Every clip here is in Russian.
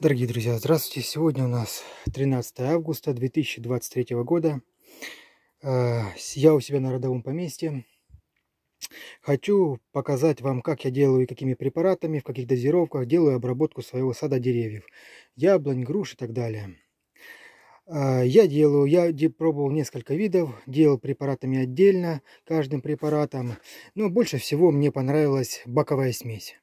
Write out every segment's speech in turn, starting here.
Дорогие друзья, здравствуйте! Сегодня у нас 13 августа 2023 года. Э, я у себя на родовом поместье. Хочу показать вам, как я делаю и какими препаратами, в каких дозировках делаю обработку своего сада деревьев. Яблонь, груш и так далее. Э, я делаю, я пробовал несколько видов, делал препаратами отдельно, каждым препаратом. Но больше всего мне понравилась боковая смесь.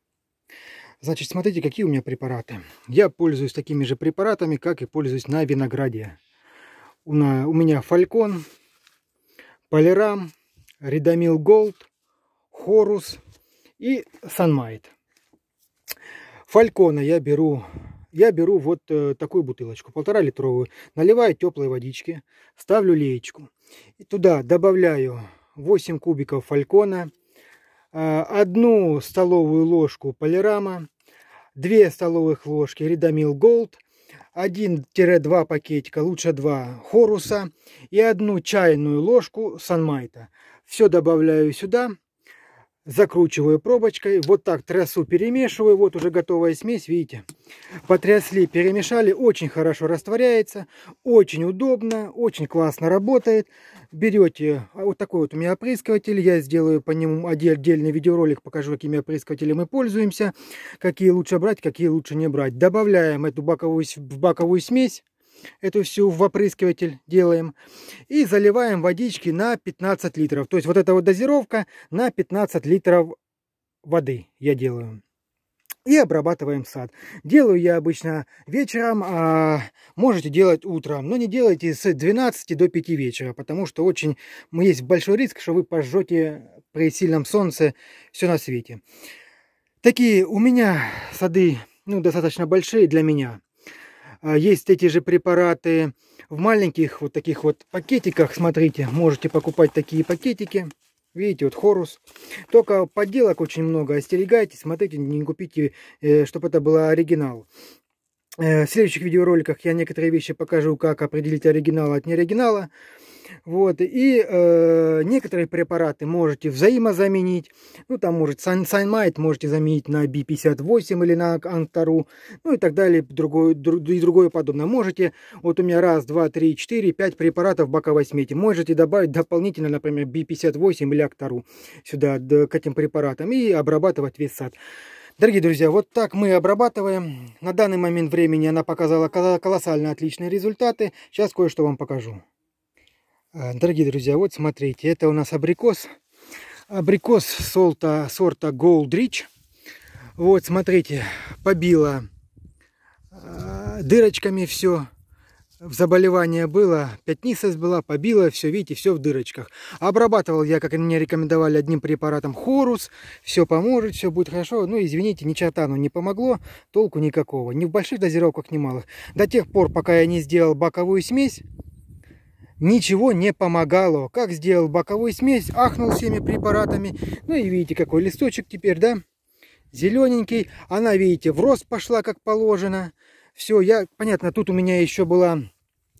Значит, смотрите, какие у меня препараты. Я пользуюсь такими же препаратами, как и пользуюсь на винограде. У, на, у меня фалькон, полирам, ридамил голд, хорус и санмайт. Фалькона я беру, я беру вот э, такую бутылочку, полтора литровую, наливаю теплой водички, ставлю леечку. И туда добавляю 8 кубиков фалькона, э, одну столовую ложку полирама, 2 столовых ложки Редомил Голд, 1-2 пакетика, лучше 2 хоруса и одну чайную ложку санмайта. Все добавляю сюда закручиваю пробочкой, вот так трясу, перемешиваю, вот уже готовая смесь, видите, потрясли, перемешали, очень хорошо растворяется, очень удобно, очень классно работает, берете а вот такой вот у меня опрыскиватель, я сделаю по нему отдельный видеоролик, покажу, какими опрыскивателями мы пользуемся, какие лучше брать, какие лучше не брать, добавляем эту боковую, в боковую смесь, эту всю в опрыскиватель делаем. И заливаем водички на 15 литров. То есть вот эта вот дозировка на 15 литров воды я делаю. И обрабатываем сад. Делаю я обычно вечером, а можете делать утром, но не делайте с 12 до 5 вечера, потому что очень есть большой риск, что вы пожжете при сильном солнце все на свете. Такие у меня сады ну, достаточно большие для меня. А, есть эти же препараты в маленьких вот таких вот пакетиках. Смотрите, можете покупать такие пакетики. Видите, вот хорус. Только подделок очень много. Остерегайтесь, смотрите, не купите, э, чтобы это было оригинал. Э, в следующих видеороликах я некоторые вещи покажу, как определить оригинал от неоригинала. Вот, и э, некоторые препараты можете взаимозаменить. Ну, там, может, Санмайт можете заменить на B58 или на Анктару, ну и так далее, другое, друг, и другое подобное. Можете, вот у меня раз, два, три, четыре, пять препаратов бока возьмите. Можете добавить дополнительно, например, B58 или Актару сюда, к этим препаратам и обрабатывать весь сад. Дорогие друзья, вот так мы обрабатываем. На данный момент времени она показала колоссально отличные результаты. Сейчас кое-что вам покажу. Э, дорогие друзья, вот смотрите, это у нас абрикос. Абрикос солта, сорта Gold Rich. Вот, смотрите, побило э, дырочками все. в Заболевание было, пятнистость была, побило все, видите, все в дырочках. Обрабатывал я, как мне рекомендовали, одним препаратом хорус. Все поможет, все будет хорошо. Ну, извините, ни черта, но не помогло, толку никакого. Ни в больших дозировках, ни малых. До тех пор, пока я не сделал боковую смесь, ничего не помогало. Как сделал боковую смесь, ахнул всеми препаратами. Ну и видите, какой листочек теперь, да? Зелененький. Она, видите, в рост пошла, как положено. Все, я, понятно, тут у меня еще была...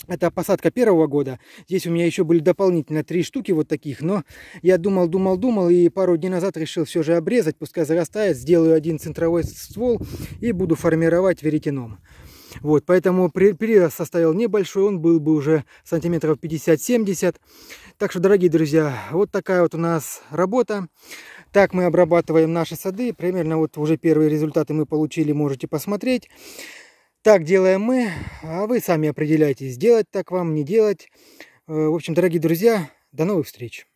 Это посадка первого года. Здесь у меня еще были дополнительно три штуки вот таких. Но я думал, думал, думал. И пару дней назад решил все же обрезать. Пускай зарастает. Сделаю один центровой ствол. И буду формировать веретеном. Вот, поэтому прирост составил небольшой, он был бы уже сантиметров 50-70. Так что, дорогие друзья, вот такая вот у нас работа. Так мы обрабатываем наши сады. Примерно вот уже первые результаты мы получили, можете посмотреть. Так делаем мы, а вы сами определяйтесь, делать так вам, не делать. Э, в общем, дорогие друзья, до новых встреч!